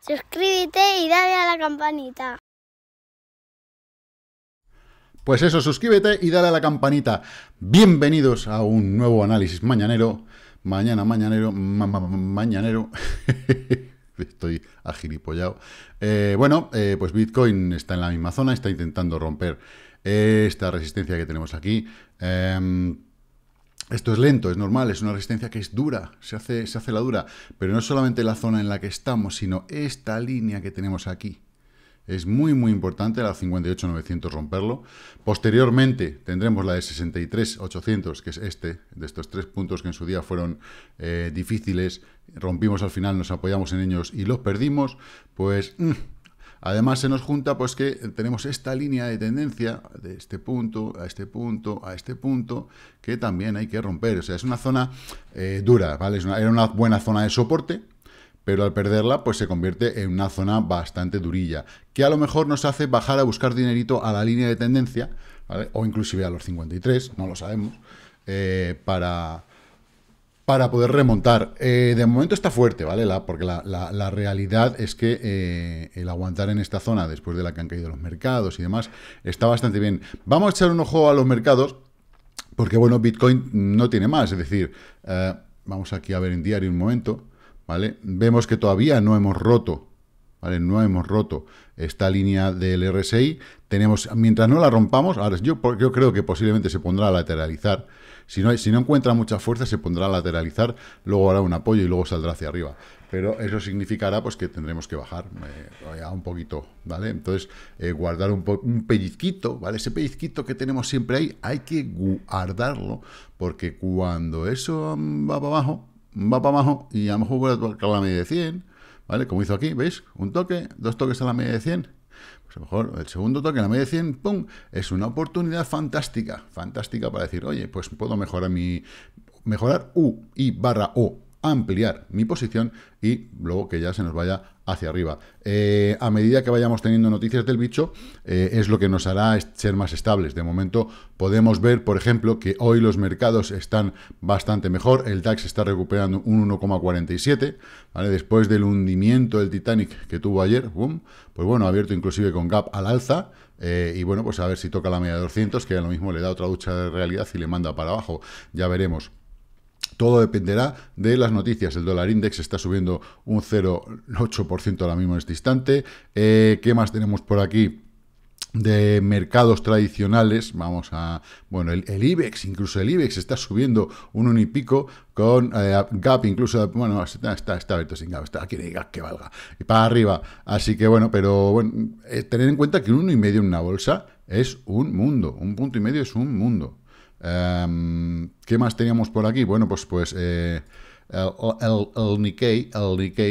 Suscríbete y dale a la campanita. Pues eso, suscríbete y dale a la campanita. Bienvenidos a un nuevo análisis mañanero. Mañana, mañanero, mañanero. Estoy agilipollado. Eh, bueno, eh, pues Bitcoin está en la misma zona, está intentando romper eh, esta resistencia que tenemos aquí. Em, esto es lento, es normal, es una resistencia que es dura, se hace, se hace la dura, pero no solamente la zona en la que estamos, sino esta línea que tenemos aquí. Es muy, muy importante la 58.900 romperlo. Posteriormente tendremos la de 63.800, que es este, de estos tres puntos que en su día fueron eh, difíciles, rompimos al final, nos apoyamos en ellos y los perdimos, pues... Mm, Además se nos junta pues que tenemos esta línea de tendencia de este punto a este punto a este punto que también hay que romper. O sea, es una zona eh, dura, ¿vale? era una buena zona de soporte, pero al perderla pues se convierte en una zona bastante durilla, que a lo mejor nos hace bajar a buscar dinerito a la línea de tendencia, ¿vale? O inclusive a los 53, no lo sabemos, eh, para para poder remontar. Eh, de momento está fuerte, ¿vale? La, porque la, realidad es que eh, el aguantar en esta zona, después de la que han caído los mercados y demás, está bastante bien. Vamos a echar un ojo a los mercados, porque, bueno, Bitcoin no tiene más. Es decir, eh, vamos aquí a ver en diario un momento, ¿vale? Vemos que todavía no hemos roto no hemos roto esta línea del RSI. Tenemos, mientras no la rompamos, ahora yo, creo que posiblemente se pondrá a lateralizar. Si no, si no encuentra mucha fuerza, se pondrá a lateralizar, luego hará un apoyo y luego saldrá hacia arriba. Pero eso significará pues, que tendremos que bajar eh, un poquito, ¿vale? Entonces, eh, guardar un, pellizquito, ¿vale? Ese pellizquito que tenemos siempre ahí, hay que guardarlo, porque cuando eso va para abajo, va para abajo, y a lo mejor tocar la media de 100, ¿vale? Como hizo aquí, ¿veis? Un toque, dos toques a la media de 100. Pues a lo mejor el segundo toque a la media de 100, ¡pum! Es una oportunidad fantástica, fantástica para decir, oye, pues puedo mejorar mi... Mejorar U y barra O, ampliar mi posición y luego que ya se nos vaya hacia arriba. Eh, a medida que vayamos teniendo noticias del bicho, eh, es lo que nos hará ser más estables. De momento podemos ver, por ejemplo, que hoy los mercados están bastante mejor. El DAX está recuperando un 1,47, ¿vale? Después del hundimiento del Titanic que tuvo ayer, boom, pues bueno, ha abierto inclusive con gap al alza. Eh, y bueno, pues a ver si toca la media de 200, que a lo mismo le da otra ducha de realidad y le manda para abajo. Ya veremos. Todo dependerá de las noticias. El dólar index está subiendo un 0,8% ahora mismo en este instante. Eh, ¿Qué más tenemos por aquí? de mercados tradicionales, vamos a, bueno, el, IBEX, incluso el IBEX está subiendo un pico con eh, gap, incluso, bueno, está, abierto sin gap, está aquí el gap que valga, y para arriba, así que bueno, pero bueno, eh, tener en cuenta que un uno y medio en una bolsa es un mundo, un punto y medio es un mundo, Em, ¿Qué más teníamos por aquí? Bueno, pues, pues eh, el, Nikkei,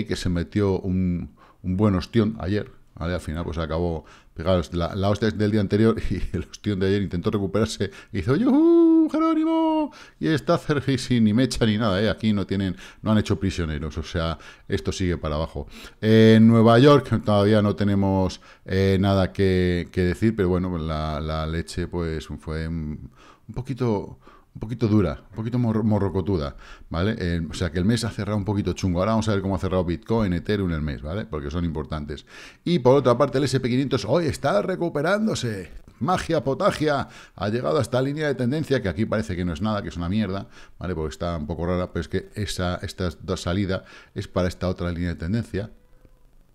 que se metió un, buen ostión ayer, al final pues acabó la, hostia del día anterior y el ostión de ayer intentó recuperarse y hizo ¡Yuhu, Jerónimo! Y está sin ni mecha ni nada, ¿eh? aquí no tienen, no han hecho prisioneros, o sea, esto sigue para abajo. en Nueva York todavía no tenemos eh, nada que, decir, pero bueno, la, la leche pues fue... Un, un poquito un poquito dura, un poquito morrocotuda, ¿vale? o sea que el mes ha cerrado un poquito chungo. Ahora vamos a ver cómo ha cerrado Bitcoin, Ethereum el mes, ¿vale? Porque son importantes. Y por otra parte, el SP500 hoy está recuperándose. Magia, potagia, ha llegado a esta línea de tendencia que aquí parece que no es nada, que es una mierda, ¿vale? Porque está un poco rara, pero es que esa, dos salida es para esta otra línea de tendencia,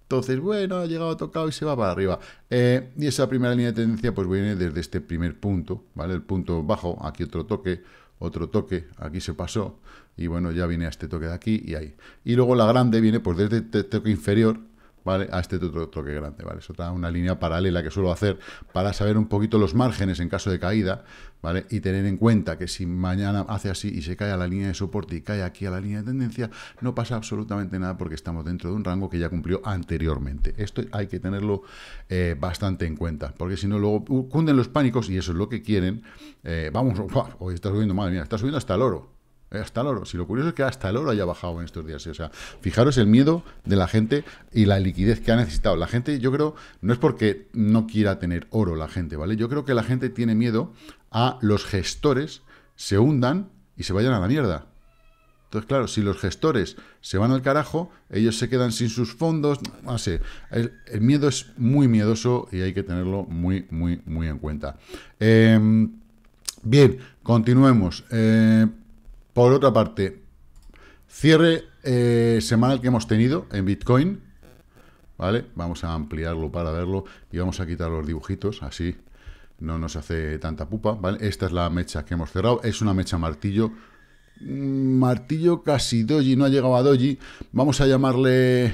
entonces, bueno, ha llegado tocado y se va para arriba. Eh, y esa primera línea de tendencia pues viene desde este primer punto, ¿vale? El punto bajo, aquí otro toque, otro toque, aquí se pasó, y bueno, ya viene a este toque de aquí y ahí. Y luego la grande viene pues desde este toque inferior, ¿vale? A este otro toque grande, ¿vale? Es otra, una línea paralela que suelo hacer para saber un poquito los márgenes en caso de caída, ¿vale? Y tener en cuenta que si mañana hace así y se cae a la línea de soporte y cae aquí a la línea de tendencia, no pasa absolutamente nada porque estamos dentro de un rango que ya cumplió anteriormente. Esto hay que tenerlo eh, bastante en cuenta, porque si no luego cunden los pánicos y eso es lo que quieren. Eh, vamos, hoy está subiendo, madre mía, está subiendo hasta el oro. Eh, hasta el oro. Si lo curioso es que hasta el oro haya bajado en estos días. O sea, fijaros el miedo de la gente y la liquidez que ha necesitado. La gente, yo creo, no es porque no quiera tener oro la gente, ¿vale? Yo creo que la gente tiene miedo a los gestores se hundan y se vayan a la mierda. Entonces, claro, si los gestores se van al carajo, ellos se quedan sin sus fondos, no sé. El, miedo es muy miedoso y hay que tenerlo muy, muy, muy en cuenta. Em, bien, continuemos. Eh, por otra parte, cierre eh, semanal que hemos tenido en Bitcoin. ¿Vale? Vamos a ampliarlo para verlo y vamos a quitar los dibujitos, así no nos hace tanta pupa. Esta es la mecha que hemos cerrado, es una mecha martillo. Mm, martillo casi doji, no ha llegado a doji. Vamos a llamarle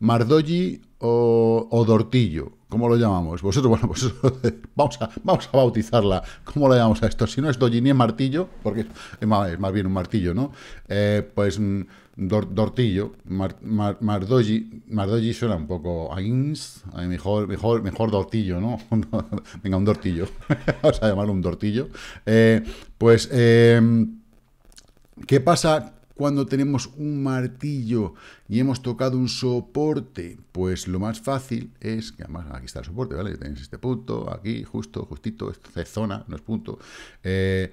mardoji o, o dortillo, ¿Cómo lo llamamos? Vosotros, bueno, pues vamos a, vamos a bautizarla. ¿Cómo la llamamos a esto? Si no es doji ni martillo, porque es más, bien un martillo, ¿no? Eh, pues mm, dor, dortillo, mar, mardoji, suena un poco a mejor, mejor, mejor dortillo, ¿no? Venga, un dortillo. vamos a llamarlo un dortillo. Eh, pues, eh, ¿qué pasa cuando tenemos un martillo y hemos tocado un soporte, pues lo más fácil es, que además aquí está el soporte, ¿vale? Tenéis este punto, aquí, justo, justito, esta zona, no es punto. Eh,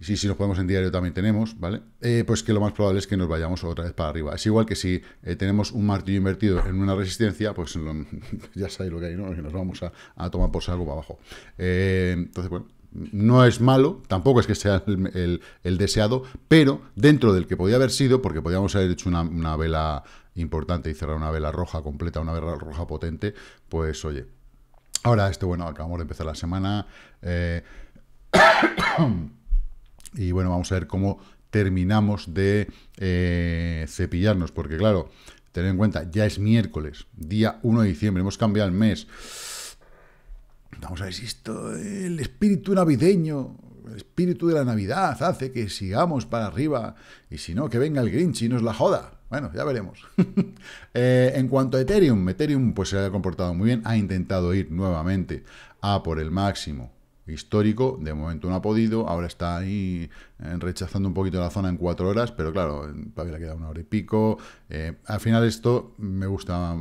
si, nos podemos en diario también tenemos, ¿vale? Eh, pues que lo más probable es que nos vayamos otra vez para arriba. Es igual que si eh, tenemos un martillo invertido en una resistencia, pues ya sabéis lo que hay, ¿no? Que nos vamos a, tomar por salvo para abajo. entonces, bueno, no es malo, tampoco es que sea el, deseado, pero dentro del que podía haber sido, porque podíamos haber hecho una, vela importante y cerrar una vela roja completa, una vela roja potente, pues oye. Ahora, esto bueno, acabamos de empezar la semana. Eh, y bueno, vamos a ver cómo terminamos de eh, cepillarnos, porque claro, tener en cuenta, ya es miércoles, día 1 de diciembre, hemos cambiado el mes. Vamos a ver si esto, el espíritu navideño, el espíritu de la Navidad hace que sigamos para arriba y si no, que venga el Grinch y nos la joda. Bueno, ya veremos. Eh, en cuanto a Ethereum, Ethereum pues se ha comportado muy bien, ha intentado ir nuevamente a por el máximo histórico, de momento no ha podido, ahora está ahí eh, rechazando un poquito la zona en cuatro horas, pero claro, todavía le queda una hora y pico. Eh, al final esto me gusta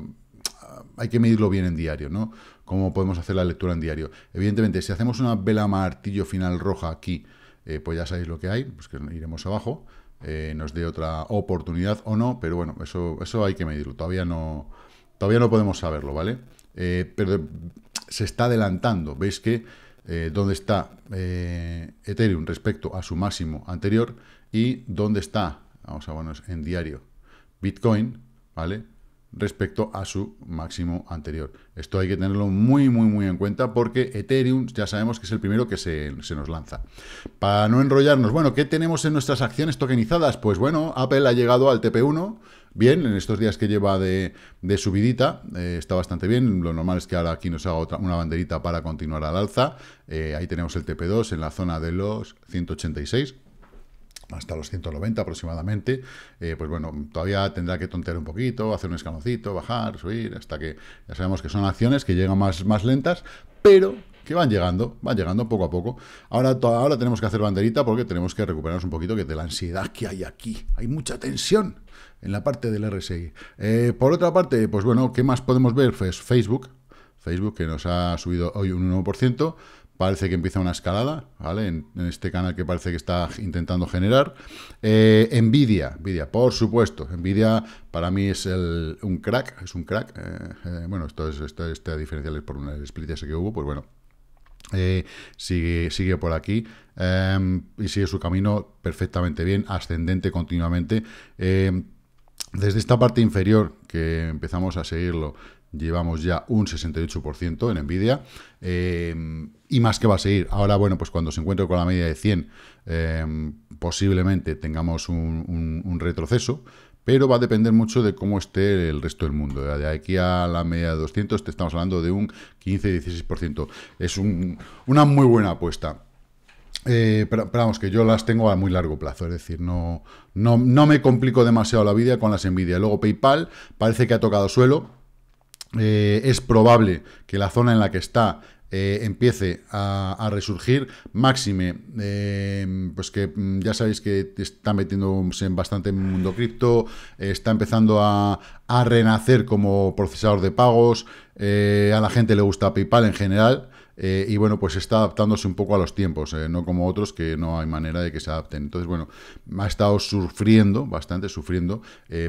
Ah, hay que medirlo bien en diario, ¿no? Cómo podemos hacer la lectura en diario. Evidentemente, si hacemos una vela martillo final roja aquí, eh, pues ya sabéis lo que hay, pues que iremos abajo, eh, nos dé otra oportunidad o no, pero bueno, eso, eso hay que medirlo, todavía no, todavía no podemos saberlo, ¿vale? Eh, pero se está adelantando, veis que dónde está Ethereum respecto a su máximo anterior y dónde está, vamos a ponernos en diario, Bitcoin, ¿vale? respecto a su máximo anterior. Esto hay que tenerlo muy, muy, muy en cuenta porque Ethereum ya sabemos que es el primero que se, nos lanza. Para no enrollarnos, bueno, ¿qué tenemos en nuestras acciones tokenizadas? Pues bueno, Apple ha llegado al TP1, bien, en estos días que lleva de, de subidita, eh, está bastante bien, lo normal es que ahora aquí nos haga otra, una banderita para continuar al alza, eh, ahí tenemos el TP2 en la zona de los 186, hasta los 190 aproximadamente, eh, pues bueno, todavía tendrá que tontear un poquito, hacer un escaloncito, bajar, subir, hasta que ya sabemos que son acciones que llegan más, más lentas, pero que van llegando, van llegando poco a poco. Ahora, ahora tenemos que hacer banderita porque tenemos que recuperarnos un poquito que de la ansiedad que hay aquí. Hay mucha tensión en la parte del RSI. Eh, por otra parte, pues bueno, ¿qué más podemos ver? Pues Facebook, Facebook que nos ha subido hoy un 1% parece que empieza una escalada, ¿vale? En, este canal que parece que está intentando generar. Envidia. Eh, Nvidia, Nvidia, por supuesto. Nvidia para mí es un crack, es un crack. Eh, eh, bueno, esto es, esto, este por un split que hubo, pues bueno. sigue, sigue por aquí y sigue su camino perfectamente bien, ascendente continuamente. desde esta parte inferior que empezamos a seguirlo, llevamos ya un 68% en Nvidia em, y más que va a seguir. Ahora, bueno, pues cuando se encuentre con la media de 100, em, posiblemente tengamos un, retroceso, pero va a depender mucho de cómo esté el resto del mundo. ¿eh? De aquí a la media de 200 te estamos hablando de un 15-16%. Es una muy buena apuesta. Eh, pero, vamos, que yo las tengo a muy largo plazo, es decir, no, no, no me complico demasiado la vida con las Nvidia. Luego PayPal parece que ha tocado suelo, eh, es probable que la zona en la que está eh, empiece a, resurgir. Máxime, eh, pues que mm, ya sabéis que está metiéndose en bastante mundo cripto, está empezando a, renacer como procesador de pagos, a la gente le gusta PayPal en general. y bueno, pues está adaptándose un poco a los tiempos, no como otros que no hay manera de que se adapten. Entonces, bueno, ha estado sufriendo, bastante sufriendo,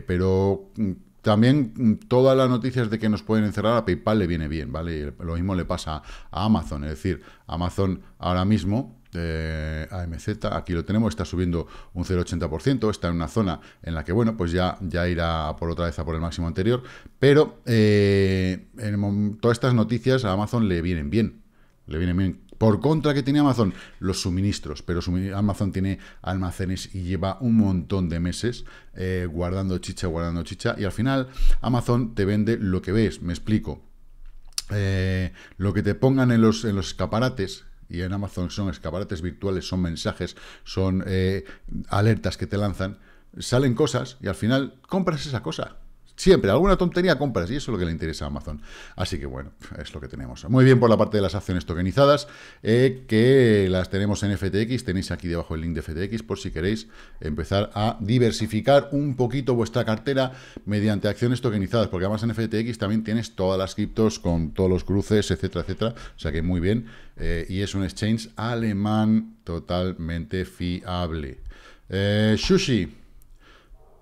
pero mm, también mm, todas las noticias de que nos pueden encerrar a PayPal le viene bien, ¿vale? Lo mismo le pasa a Amazon, es decir, Amazon ahora mismo eh, AMZ, aquí lo tenemos, está subiendo un 0,80%, está en una zona en la que, bueno, pues ya, ya irá por otra vez a por el máximo anterior, pero eh, todas estas noticias a Amazon le vienen bien, le vienen bien por contra, que tiene Amazon? Los suministros, pero Amazon tiene almacenes y lleva un montón de meses eh, guardando chicha, guardando chicha, y al final Amazon te vende lo que ves, me explico. Eh, lo que te pongan en los, en los escaparates, y en Amazon son escaparates virtuales, son mensajes, son eh, alertas que te lanzan, salen cosas y al final compras esa cosa. Siempre, alguna tontería compras y eso es lo que le interesa a Amazon. Así que bueno, es lo que tenemos. Muy bien por la parte de las acciones tokenizadas, eh, que las tenemos en FTX. Tenéis aquí debajo el link de FTX por si queréis empezar a diversificar un poquito vuestra cartera mediante acciones tokenizadas, porque además en FTX también tienes todas las criptos con todos los cruces, etcétera, etcétera. O sea que muy bien. Eh, y es un exchange alemán totalmente fiable. Eh, Sushi.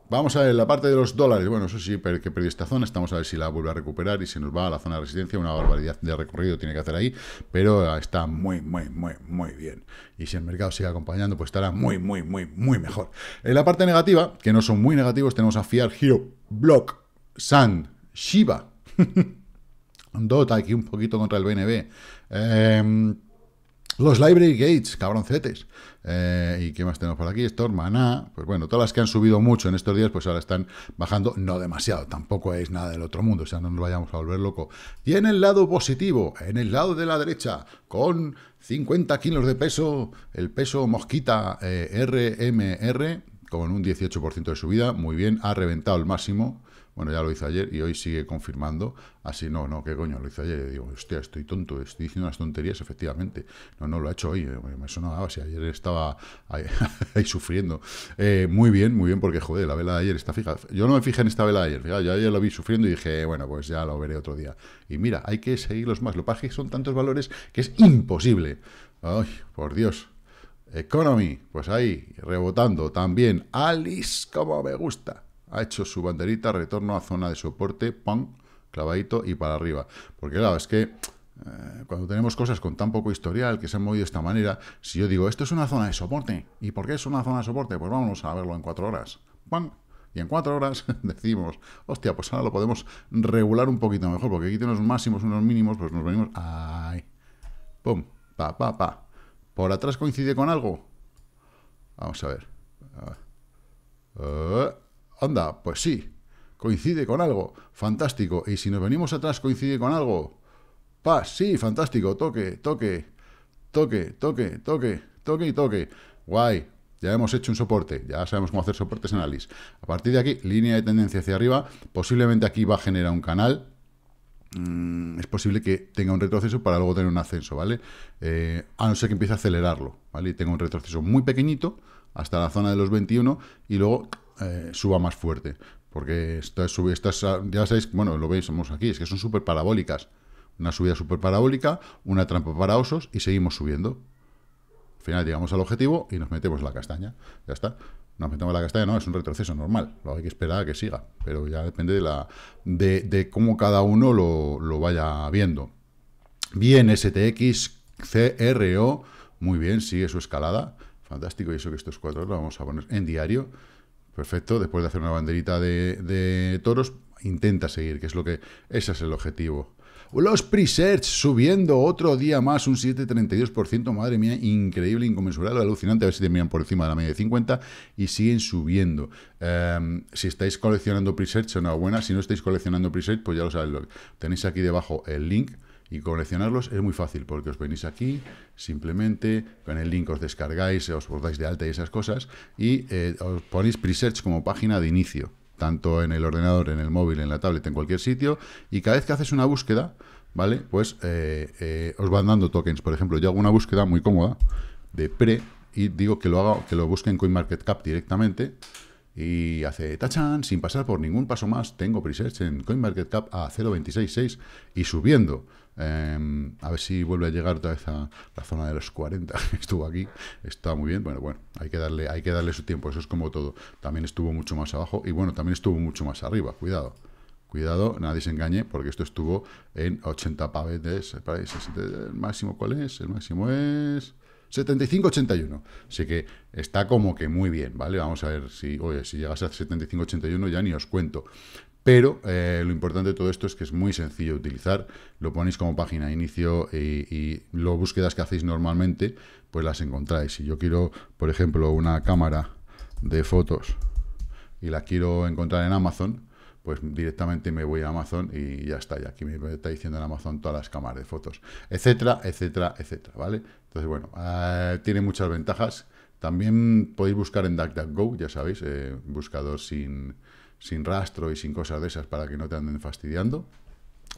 Vamos a ver la parte de los dólares. Bueno, eso sí, que perdió esta zona. Estamos a ver si la vuelve a recuperar y si nos va a la zona de resistencia. Una barbaridad de recorrido tiene que hacer ahí, pero ah, está muy, muy, muy, muy bien. Y si el mercado sigue acompañando, pues estará muy, muy, muy, muy mejor. En la parte negativa, que no son muy negativos, tenemos a Fiar, Hero, Block, Sand, Shiba. Dota aquí un poquito contra el BNB. Eh, em, los Library Gates, cabroncetes. Eh, ¿Y qué más tenemos por aquí? Storm, Pues bueno, todas las que han subido mucho en estos días, pues ahora están bajando. No demasiado, tampoco es nada del otro mundo, o sea, no nos vayamos a volver loco. Y en el lado positivo, en el lado de la derecha, con 50 kilos de peso, el peso mosquita RMR, eh, con un 18% de subida, muy bien, ha reventado el máximo bueno, ya lo hizo ayer y hoy sigue confirmando. Así, no, no, qué coño, lo hizo ayer. digo, hostia, estoy tonto, estoy diciendo unas tonterías, efectivamente. No, no, lo ha hecho hoy. Eh, me sonaba, si ayer estaba ahí, sufriendo. Eh, muy bien, muy bien, porque joder, la vela de ayer está fija. Yo no me fijé en esta vela de ayer, fija, yo ayer lo vi sufriendo y dije, eh, bueno, pues ya lo veré otro día. Y mira, hay que seguirlos más. Lo que son tantos valores que es imposible. Ay, por Dios. Economy, pues ahí, rebotando también. Alice, como me gusta ha hecho su banderita, retorno a zona de soporte, pan, clavadito y para arriba. Porque claro, es que eh, cuando tenemos cosas con tan poco historial que se han movido de esta manera, si yo digo, esto es una zona de soporte, ¿y por qué es una zona de soporte? Pues vamos a verlo en cuatro horas. ¡pum! Y en cuatro horas decimos, hostia, pues ahora lo podemos regular un poquito mejor, porque aquí tenemos máximos, unos mínimos, pues nos venimos... ¡Ay! ¡Pum! ¡Pa, pa, pa! ¿Por atrás coincide con algo? Vamos a ver. Eh anda, pues sí, coincide con algo, fantástico. Y si nos venimos atrás, coincide con algo, ¡Pas! sí, fantástico, toque, toque, toque, toque, toque, toque y toque. Guay, ya hemos hecho un soporte, ya sabemos cómo hacer soportes en Alice. A partir de aquí, línea de tendencia hacia arriba, posiblemente aquí va a generar un canal, mm, es posible que tenga un retroceso para luego tener un ascenso, ¿vale? Eh, a no ser que empiece a acelerarlo, ¿vale? Y tenga un retroceso muy pequeñito hasta la zona de los 21 y luego eh, suba más fuerte. Porque estas ya sabéis, bueno, lo veis, somos aquí, es que son súper parabólicas. Una subida súper parabólica, una trampa para osos y seguimos subiendo. Al final llegamos al objetivo y nos metemos la castaña. Ya está. Nos metemos la castaña, no, es un retroceso normal. Lo hay que esperar a que siga. Pero ya depende de, la, de, cómo cada uno lo, lo vaya viendo. Bien, STX, CRO, muy bien, sigue su escalada. Fantástico, y eso que estos cuatro lo vamos a poner en diario. Perfecto, después de hacer una banderita de, toros, intenta seguir, que es lo que... Ese es el objetivo. Los presets subiendo otro día más, un 7,32%. Madre mía, increíble, inconmensurable, alucinante. A ver si terminan por encima de la media de 50 y siguen subiendo. Em, si estáis coleccionando presets, enhorabuena. Si no estáis coleccionando presets, pues ya lo sabéis. Tenéis aquí debajo el link y coleccionarlos es muy fácil, porque os venís aquí, simplemente con el link os descargáis, os bordáis de alta y esas cosas, y eh, os ponéis presets como página de inicio, tanto en el ordenador, en el móvil, en la tablet, en cualquier sitio, y cada vez que haces una búsqueda, ¿vale? Pues eh, eh, os van dando tokens. Por ejemplo, yo hago una búsqueda muy cómoda de pre, y digo que lo, haga, que lo busque en CoinMarketCap directamente, y hace tachan sin pasar por ningún paso más. Tengo presets en CoinMarketCap a 0.266 y subiendo. Em, a ver si vuelve a llegar otra vez a la zona de los 40 estuvo aquí. Está muy bien. Bueno, bueno, hay que darle, hay que darle su tiempo. Eso es como todo. También estuvo mucho más abajo y bueno, también estuvo mucho más arriba. Cuidado. Cuidado, nadie se engañe, porque esto estuvo en 80 pavetes. ¿El máximo cuál es? El máximo es... 75-81. Así que está como que muy bien, ¿vale? Vamos a ver si, oye, si llegas a 75-81 ya ni os cuento. Pero eh, lo importante de todo esto es que es muy sencillo utilizar. Lo ponéis como página de inicio y, lo búsquedas que hacéis normalmente, pues las encontráis. Si yo quiero, por ejemplo, una cámara de fotos y la quiero encontrar en Amazon, pues directamente me voy a Amazon y ya está, y aquí me está diciendo en Amazon todas las cámaras de fotos, etcétera, etcétera, etcétera, ¿vale? Entonces, bueno, eh, tiene muchas ventajas. También podéis buscar en DuckDuckGo, ya sabéis, eh, buscador sin, rastro y sin cosas de esas para que no te anden fastidiando.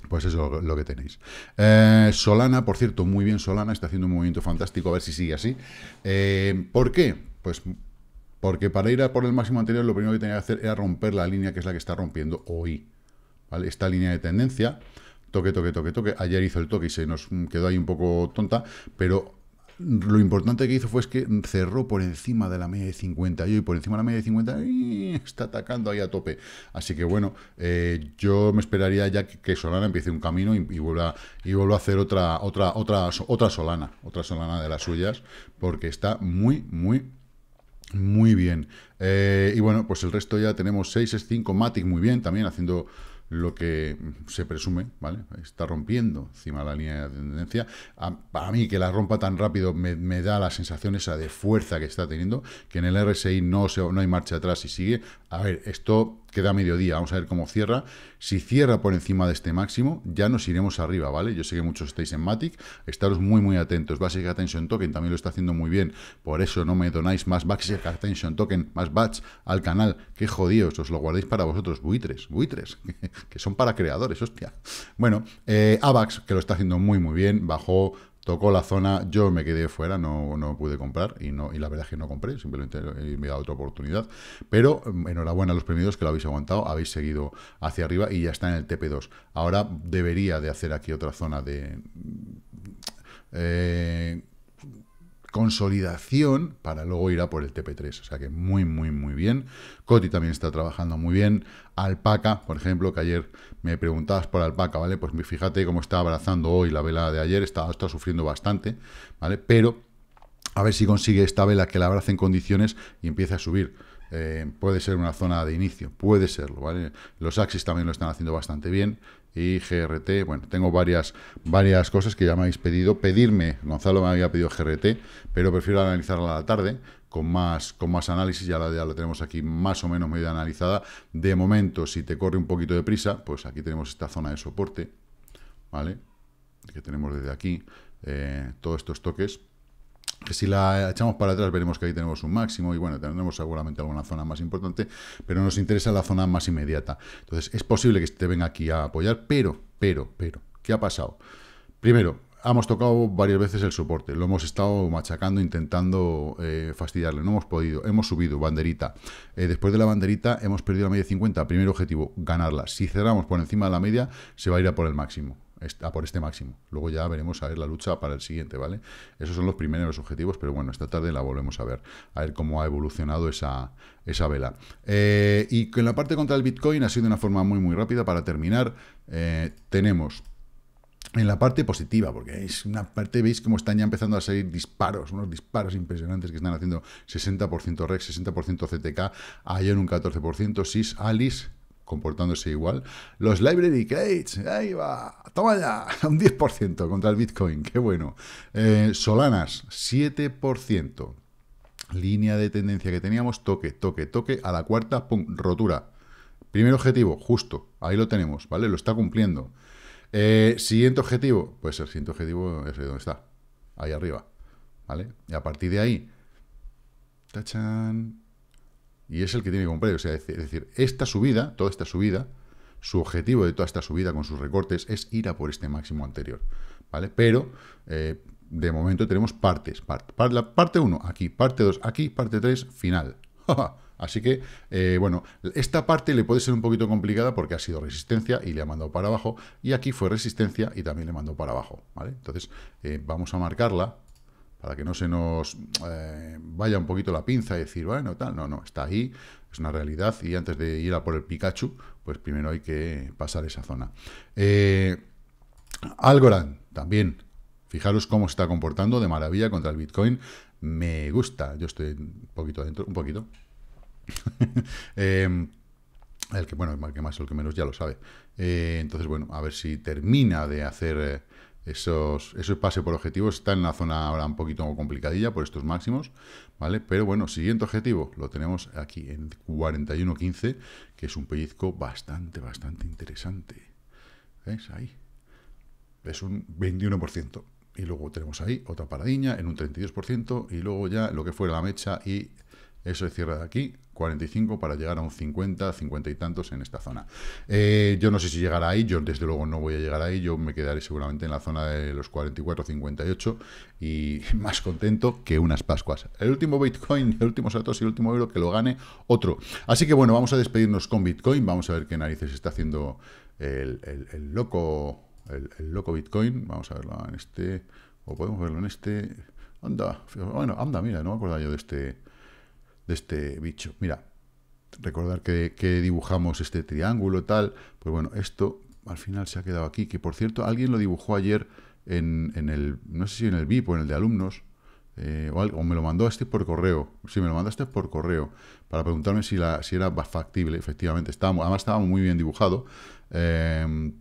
Pues eso es lo que tenéis. Eh, Solana, por cierto, muy bien Solana, está haciendo un movimiento fantástico, a ver si sigue así. ¿Por qué? Pues porque para ir a por el máximo anterior lo primero que tenía que hacer era romper la línea que es la que está rompiendo hoy. Esta línea de tendencia, toque, toque, toque, toque. Ayer hizo el toque y se nos quedó ahí un poco tonta, pero lo importante que hizo fue que cerró por encima de la media de 50 y hoy por encima de la media de 50 y está atacando ahí a tope. Así que bueno, eh, yo me esperaría ya que, Solana empiece un camino y, vuelva a hacer otra otra otra otra Solana, otra Solana de las suyas, porque está muy muy muy bien. Eh, y bueno, pues el resto ya tenemos 6, es 5, Matic muy bien, también haciendo lo que se presume, ¿vale? Está rompiendo encima la línea de tendencia. A, para mí, que la rompa tan rápido me, da la sensación esa de fuerza que está teniendo, que en el RSI no, se, no hay marcha atrás y sigue. A ver, esto queda mediodía, vamos a ver cómo cierra. Si cierra por encima de este máximo, ya nos iremos arriba, ¿vale? Yo sé que muchos estáis en Matic, estaros muy, muy atentos. Basic Attention Token también lo está haciendo muy bien, por eso no me donáis más Basic Attention Token, más BATS al canal. Qué jodidos, os lo guardéis para vosotros, buitres, buitres, que son para creadores, hostia. Bueno, eh, AVAX, que lo está haciendo muy, muy bien, bajó Tocó la zona, yo me quedé fuera, no, pude comprar y no y la verdad es que no compré, simplemente eh, me da otra oportunidad. Pero mm, enhorabuena a los premios que lo habéis aguantado, habéis seguido hacia arriba y ya está en el TP2. Ahora debería de hacer aquí otra zona de... Mm, eh, consolidación para luego ir a por el TP3. O sea que muy, muy, muy bien. Coti también está trabajando muy bien. Alpaca, por ejemplo, que ayer me preguntabas por Alpaca, ¿vale? Pues fíjate cómo está abrazando hoy la vela de ayer. Está, está sufriendo bastante, ¿vale? Pero a ver si consigue esta vela que la abrace en condiciones y empieza a subir. Eh, puede ser una zona de inicio, puede serlo, ¿vale? Los Axis también lo están haciendo bastante bien y GRT, bueno, tengo varias, varias cosas que ya me habéis pedido. Pedirme, Gonzalo me había pedido GRT, pero prefiero analizarla a la tarde con más, con más análisis, ya la, tenemos aquí más o menos medio analizada. De momento, si te corre un poquito de prisa, pues aquí tenemos esta zona de soporte, ¿vale? Que tenemos desde aquí, eh, todos estos toques. Si la echamos para atrás, veremos que ahí tenemos un máximo y bueno, tendremos seguramente alguna zona más importante, pero nos interesa la zona más inmediata. Entonces, es posible que te venga aquí a apoyar, pero, pero, pero, ¿qué ha pasado? Primero, hemos tocado varias veces el soporte, lo hemos estado machacando, intentando eh, fastidiarle, no hemos podido, hemos subido banderita, eh, después de la banderita hemos perdido la media 50, primer objetivo, ganarla, si cerramos por encima de la media, se va a ir a por el máximo, a por este máximo. Luego ya veremos a ver la lucha para el siguiente, ¿vale? Esos son los primeros objetivos, pero bueno, esta tarde la volvemos a ver, a ver cómo ha evolucionado esa, esa vela. Eh, y en la parte contra el Bitcoin ha sido de una forma muy, muy rápida. Para terminar, eh, tenemos en la parte positiva, porque es una parte, veis cómo están ya empezando a salir disparos, unos disparos impresionantes que están haciendo 60% REX, 60% CTK, ayer un 14%, SIS, alice comportándose igual. Los library crates, ahí va, toma ya, un 10% contra el Bitcoin, qué bueno. Eh, Solanas, 7%. Línea de tendencia que teníamos, toque, toque, toque, a la cuarta, pum, rotura. Primer objetivo, justo, ahí lo tenemos, ¿vale? Lo está cumpliendo. Eh, siguiente objetivo, pues el siguiente objetivo es donde está, ahí arriba, ¿vale? Y a partir de ahí, tachan, y es el que tiene que comprar. O sea, es decir, esta subida, toda esta subida, su objetivo de toda esta subida con sus recortes es ir a por este máximo anterior, ¿vale? Pero eh, de momento tenemos partes, la parte 1 aquí, parte 2 aquí, parte 3 final. Así que, eh, bueno, esta parte le puede ser un poquito complicada porque ha sido resistencia y le ha mandado para abajo, y aquí fue resistencia y también le mandó para abajo, ¿vale? Entonces, eh, vamos a marcarla, para que no se nos eh, vaya un poquito la pinza y decir, bueno, tal, no, no, está ahí, es una realidad y antes de ir a por el Pikachu, pues primero hay que pasar esa zona. Eh, Algorand, también, fijaros cómo se está comportando de maravilla contra el Bitcoin, me gusta, yo estoy un poquito adentro, un poquito. Em, el que, bueno, el que más o el que menos ya lo sabe. Eh, entonces, bueno, a ver si termina de hacer esos, esos pase por objetivos. Está en la zona ahora un poquito complicadilla por estos máximos, ¿vale? Pero bueno, siguiente objetivo lo tenemos aquí en 41.15, que es un pellizco bastante, bastante interesante. ¿Ves? Ahí. Es un 21%. Y luego tenemos ahí otra paradiña en un 32%, y luego ya lo que fuera la mecha y eso es cierra de aquí, 45 para llegar a un 50, 50 y tantos en esta zona. Eh, yo no sé si llegará ahí, yo desde luego no voy a llegar ahí, yo me quedaré seguramente en la zona de los 44, 58 y más contento que unas Pascuas. El último Bitcoin, el último Satoshi, el último euro que lo gane otro. Así que bueno, vamos a despedirnos con Bitcoin, vamos a ver qué narices está haciendo el, loco el, loco Bitcoin, vamos a verlo en este, o podemos verlo en este, anda, bueno, anda, mira, no me acuerdo yo de este de este bicho. Mira, recordar que, dibujamos este triángulo tal, pues bueno, esto al final se ha quedado aquí, que por cierto, alguien lo dibujó ayer en, el, no sé si en el VIP o en el de alumnos, eh, o, algo, me lo mandó este por correo, sí, me lo mandaste por correo, para preguntarme si, la, si era factible, efectivamente, estaba, además estaba muy bien dibujado, em,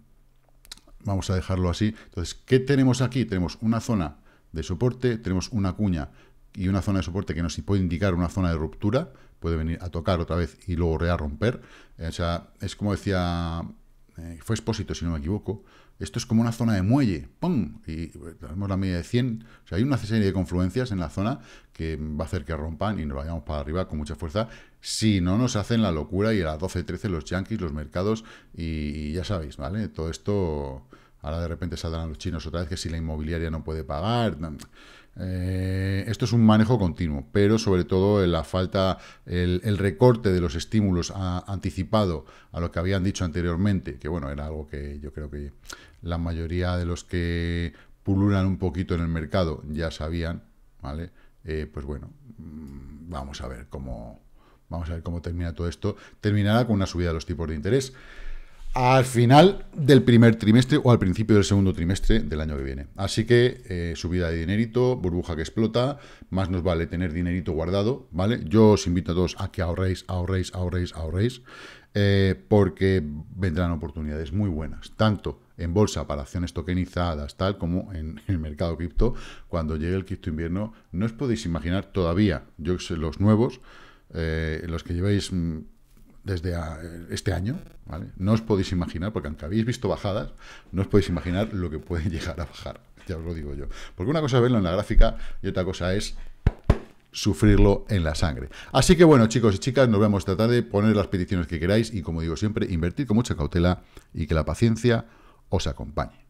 vamos a dejarlo así, entonces, ¿qué tenemos aquí? Tenemos una zona de soporte, tenemos una cuña y una zona de soporte que nos puede indicar una zona de ruptura, puede venir a tocar otra vez y luego rearromper. romper. Eh, o sea, es como decía, eh, fue expósito si no me equivoco, esto es como una zona de muelle, ¡pum! Y eh, tenemos la media de 100, o sea, hay una serie de confluencias en la zona que va a hacer que rompan y nos vayamos para arriba con mucha fuerza, si no nos hacen la locura y a las 12, 13 los yankees, los mercados, y ya sabéis, ¿vale? Todo esto... Ahora de repente saldrán los chinos otra vez que si la inmobiliaria no puede pagar. Eh, esto es un manejo continuo, pero sobre todo la falta, el, recorte de los estímulos anticipado a lo que habían dicho anteriormente, que bueno, era algo que yo creo que la mayoría de los que puluran un poquito en el mercado ya sabían, ¿vale? Eh, pues bueno, mm, vamos a ver cómo, vamos a ver cómo termina todo esto. Terminará con una subida de los tipos de interés al final del primer trimestre o al principio del segundo trimestre del año que viene. Así que eh, subida de dinerito, burbuja que explota, más nos vale tener dinerito guardado, ¿vale? Yo os invito a todos a que ahorréis, ahorréis, ahorréis, ahorréis, eh, porque vendrán oportunidades muy buenas, tanto en bolsa para acciones tokenizadas, tal como en el mercado cripto. Cuando llegue el cripto invierno, no os podéis imaginar todavía, yo sé los nuevos, eh, los que lleváis mm, desde ah, este año, ¿vale? No os podéis imaginar, porque aunque habéis visto bajadas, no os podéis imaginar lo que puede llegar a bajar, ya os lo digo yo. Porque una cosa es verlo en la gráfica y otra cosa es sufrirlo en la sangre. Así que bueno, chicos y chicas, nos vemos tratar de poner las peticiones que queráis y como digo siempre, invertir con mucha cautela y que la paciencia os acompañe.